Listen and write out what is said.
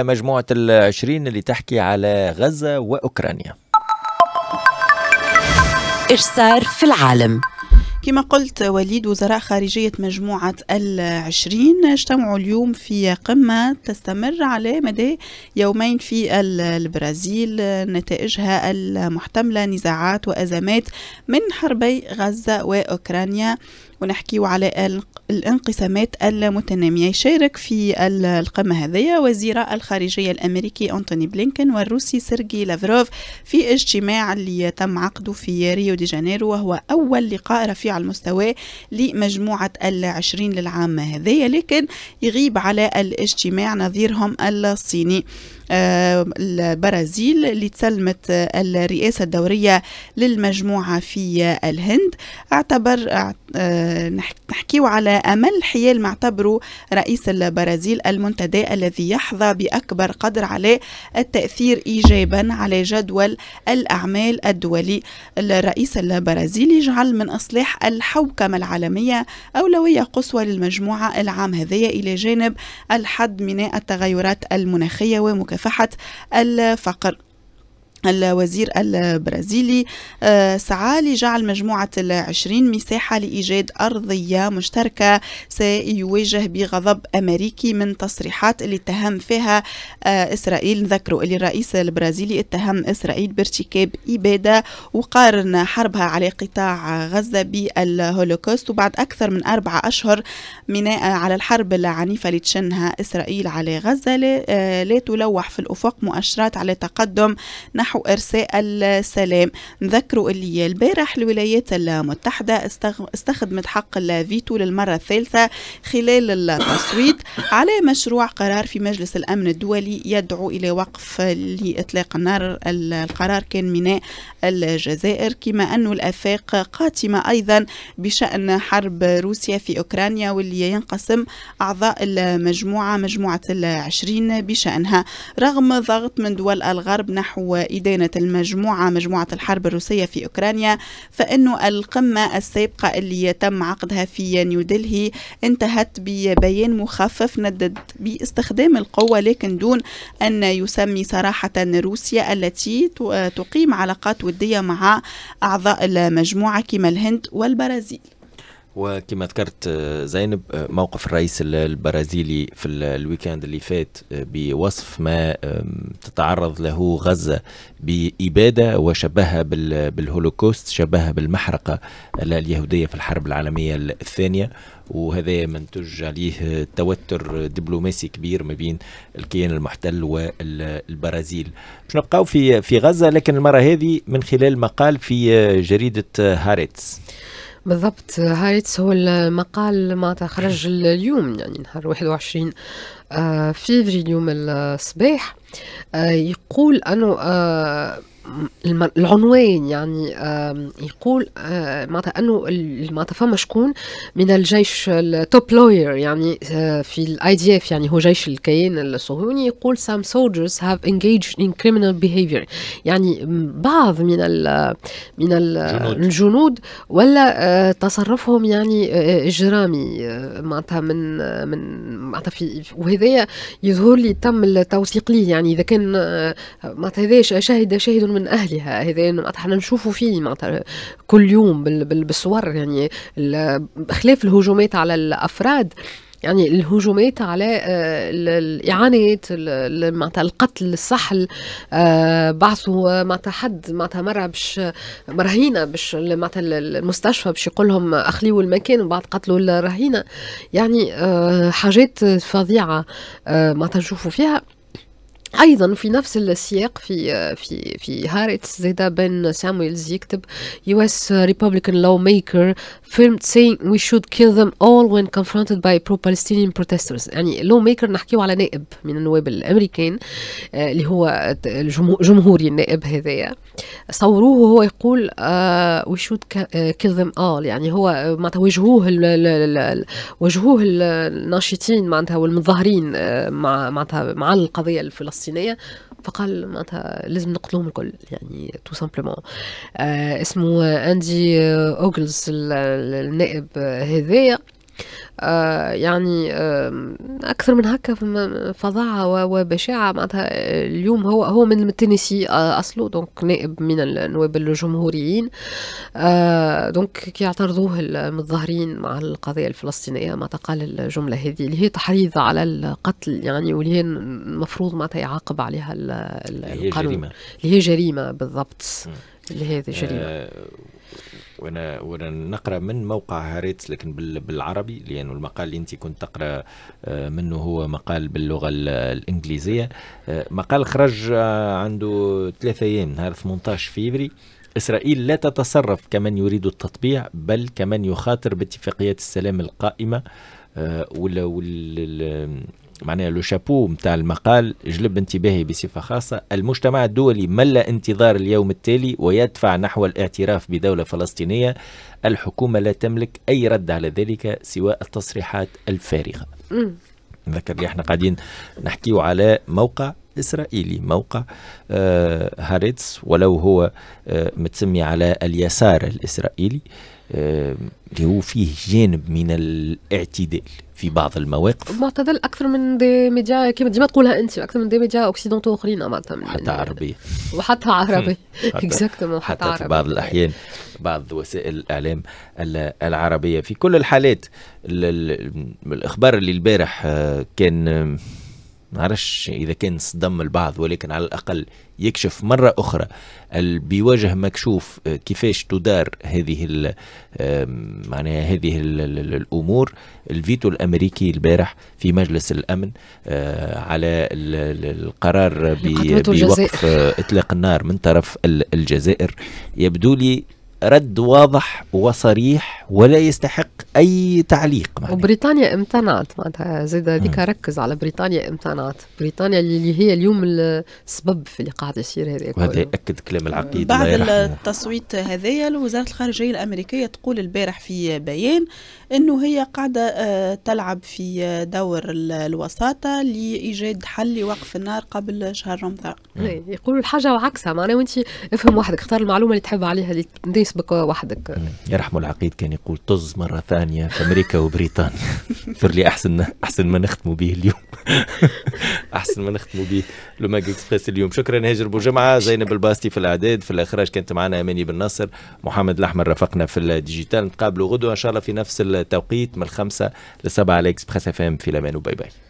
مجموعة العشرين اللي تحكي على غزة وأوكرانيا إرسار في العالم كما قلت وليد وزراء خارجية مجموعة العشرين اجتمعوا اليوم في قمة تستمر على مدى يومين في البرازيل نتائجها المحتملة نزاعات وأزمات من حربي غزة وأوكرانيا ونحكي على الانقسامات المتنامية يشارك في القمة هذه وزير الخارجية الأمريكي أنتوني بلينكن والروسي سيرجي لافروف في اجتماع اللي تم عقده في ريو دي جانيرو وهو أول لقاء رفيع المستوى لمجموعة العشرين للعام هذه لكن يغيب على الاجتماع نظيرهم الصيني آه، البرازيل اللي تسلمت الرئاسة الدورية للمجموعة في الهند اعتبر آه، نحكيو على أمل حيال معتبره رئيس البرازيل المنتدى الذي يحظى بأكبر قدر على التأثير إيجابا على جدول الأعمال الدولي الرئيس البرازيلي جعل من إصلاح الحوكمة العالمية أولوية قصوى للمجموعة العام هذية إلى جانب الحد من التغيرات المناخية ومكافحة الفقر الوزير البرازيلي آه، سعى لجعل مجموعة العشرين مساحة لإيجاد أرضية مشتركة سيواجه بغضب أمريكي من تصريحات اللي اتهم فيها آه، إسرائيل نذكروا اللي الرئيس البرازيلي اتهم إسرائيل بارتكاب إبادة وقارن حربها على قطاع غزة بالهولوكوست وبعد أكثر من أربعة أشهر من على الحرب العنيفة اللي تشنها إسرائيل على غزة آه، لا تلوح في الأفق مؤشرات على تقدم نحو وإرساء السلام نذكروا اللي البارح الولايات المتحدة استخدمت حق الفيتو للمرة الثالثة خلال التصويت على مشروع قرار في مجلس الأمن الدولي يدعو إلى وقف لإطلاق النار القرار كان ميناء الجزائر كما أنه الأفاق قاتمة أيضا بشأن حرب روسيا في أوكرانيا واللي ينقسم أعضاء المجموعة مجموعة العشرين بشأنها رغم ضغط من دول الغرب نحو إدانة المجموعة مجموعة الحرب الروسية في أوكرانيا فإنه القمة السابقة اللي تم عقدها في نيودلهي انتهت ببيان مخفف ندد باستخدام القوة لكن دون أن يسمي صراحة روسيا التي تقيم علاقات ودية مع أعضاء المجموعة كما الهند والبرازيل وكما ذكرت آه، زينب آه، موقف الرئيس البرازيلي في الويكند اللي فات آه، بوصف ما تتعرض له غزة بإبادة وشبهها بالهولوكوست شبهها بالمحرقة اليهودية في الحرب العالمية الثانية وهذا منتج عليه توتر دبلوماسي كبير ما بين الكيان المحتل والبرازيل باش نبقاو في في غزة لكن المرة هذه من خلال مقال في جريدة هاريتس بالضبط هايتس هو المقال ما تخرج اليوم يعني نهار 21 آه، فيفري اليوم الصباح آه، يقول أنه آه، العنوان يعني يقول معناتها انه معناتها فما شكون من الجيش التوب لوير يعني في الاي دي اف يعني هو جيش الكيان الصهيوني يقول some soldiers have engaged in criminal behavior يعني بعض من الـ من الـ الجنود ولا تصرفهم يعني اجرامي معناتها من من معناتها في وهذايا يظهر لي تم التوثيق ليه يعني اذا كان معناتها هذا شهد شاهد من أهلها هذا يعني معناتها احنا نشوفوا فيه معناتها كل يوم بالصور يعني بخلاف الهجومات على الأفراد يعني الهجومات على آه، الاعانات معناتها القتل السحل آه، بعثوا معناتها حد معناتها مره باش مرهينه باش معناتها المستشفى باش يقول لهم اخليوا المكان وبعد قتلوا الرهينه يعني آه، حاجات فظيعه معناتها نشوفوا فيها أيضا في نفس السياق في في في هارتس زيدا بن سامويلز يكتب US Republican lawmaker filmed saying we should kill them all when confronted by pro-Palestinian protesters يعني لو ميكر نحكيه على نائب من النواب الأمريكان آه، اللي هو الجمهوري النائب هذايا صوروه وهو يقول آه، we should آه، kill them all يعني هو معناتها وجهوه وجهوه الناشطين معناتها والمتظاهرين مع معناتها مع القضية الفلسطينية الصينيه فقال معناتها لازم نقتلهم الكل يعني تو سامبلومون آه اسمه اندي آه، اوغلز آه، النائب آه، هذايا آه، يعني اكثر من هكا فظاعه وبشاعه معناتها آه، اليوم هو هو من التينيسي آه، اصله دونك نائب من النواب الجمهوريين دونك كي اعترضوه المتظاهرين مع القضيه الفلسطينيه ما قال الجمله هذه اللي هي تحريض على القتل يعني واللي هي المفروض معناتها يعاقب عليها القانون اللي هي جريمه بالضبط اللي هي جريمه وانا وانا نقرا من موقع هاريتس لكن بالعربي لانه يعني المقال اللي انت كنت تقرا آه، منه هو مقال باللغه الانجليزيه آه، مقال خرج آه، عنده ثلاثة ايام نهار 18 فيفري اسرائيل لا تتصرف كمن يريد التطبيع بل كمن يخاطر باتفاقيات السلام القائمه ولا وال معناها لو شابو نتاع المقال جلب انتباهي بصفة خاصة المجتمع الدولي مل انتظار اليوم التالي ويدفع نحو الاعتراف بدولة فلسطينية الحكومة لا تملك أي رد على ذلك سوى التصريحات الفارغة نذكر احنا قاعدين نحكيه على موقع إسرائيلي موقع آه، هاريتس ولو هو آه، متسمي على اليسار الإسرائيلي آه، اللي هو فيه جانب من الاعتدال في بعض المواقف معتدل اكثر من دي ميديا كما ديما تقولها انت اكثر من دي ميديا اوكسيدونتو اخرين معناتها حتى عربيه وحتى عربي اكزاكتومون حتى, حتى في بعض الاحيان بعض وسائل الاعلام العربيه في كل الحالات الاخبار اللي البارح آه، كان نعرفش اذا كان صدم البعض ولكن على الاقل يكشف مره اخرى بوجه مكشوف آه، كيفاش تدار هذه معناها هذه الـ الـ الامور الفيتو الامريكي البارح في مجلس الامن آه، على القرار بوقف آه، اطلاق النار من طرف الجزائر يبدو لي رد واضح وصريح ولا يستحق اي تعليق معنى. وبريطانيا امتنعت معناتها زاد هذيك ركز على بريطانيا امتنعت بريطانيا اللي هي اليوم السبب في اللي قاعد يصير هذا وهذا ياكد كلام العقيد بعد التصويت هذايا وزاره الخارجيه الامريكيه تقول البارح في بيان انه هي قاعده آه، تلعب في دور الوساطه لايجاد حل لوقف النار قبل شهر رمضان يقولوا الحاجه وعكسها معناها وانت افهم وحدك اختار المعلومه اللي تحب عليها اللي بك وحدك يرحموا العقيد كان يقول طز مرة ثانية في أمريكا وبريطانيا فر لي أحسن أحسن ما نختموا به اليوم أحسن ما نختموا به لوماك إكسبريس اليوم شكرا هاجر بوجمعة زينب الباستي في الإعداد في الإخراج كانت معنا أماني بن نصر محمد الأحمر رافقنا في الديجيتال نتقابلوا غدوة إن شاء الله في نفس التوقيت من الخمسة لسبعة على إكسبريس أف أم في الأمان وباي باي